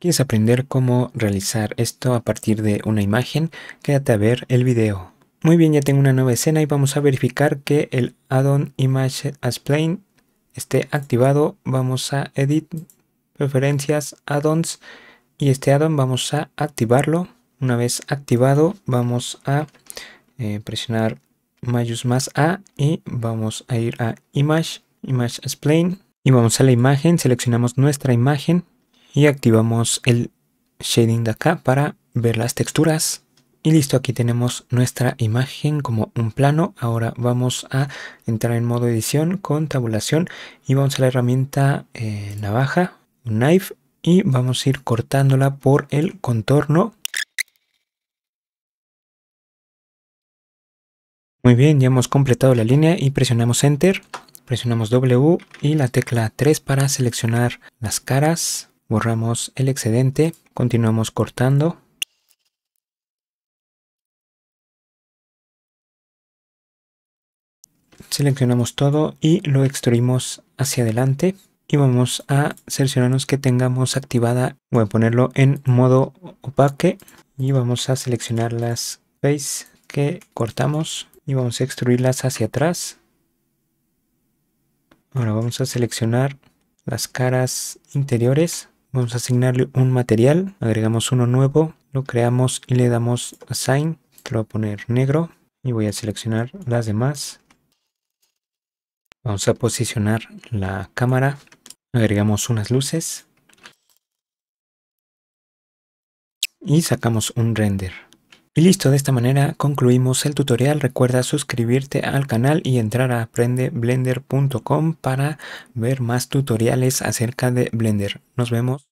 ¿Quieres aprender cómo realizar esto a partir de una imagen? Quédate a ver el video. Muy bien, ya tengo una nueva escena y vamos a verificar que el addon Image as esté activado. Vamos a Edit, Preferencias, addons y este addon vamos a activarlo. Una vez activado vamos a eh, presionar mayús más A y vamos a ir a Image, Image as y vamos a la imagen, seleccionamos nuestra imagen y activamos el shading de acá para ver las texturas y listo, aquí tenemos nuestra imagen como un plano. Ahora vamos a entrar en modo edición con tabulación y vamos a la herramienta eh, navaja, knife, y vamos a ir cortándola por el contorno. Muy bien, ya hemos completado la línea y presionamos Enter. Presionamos W y la tecla 3 para seleccionar las caras borramos el excedente, continuamos cortando. Seleccionamos todo y lo extruimos hacia adelante y vamos a seleccionarnos que tengamos activada, voy a ponerlo en modo opaque y vamos a seleccionar las face que cortamos y vamos a extruirlas hacia atrás. Ahora vamos a seleccionar las caras interiores Vamos a asignarle un material, agregamos uno nuevo, lo creamos y le damos assign. Lo voy a poner negro y voy a seleccionar las demás. Vamos a posicionar la cámara. Agregamos unas luces. Y sacamos un render. Y listo, de esta manera concluimos el tutorial. Recuerda suscribirte al canal y entrar a aprendeblender.com para ver más tutoriales acerca de Blender. Nos vemos.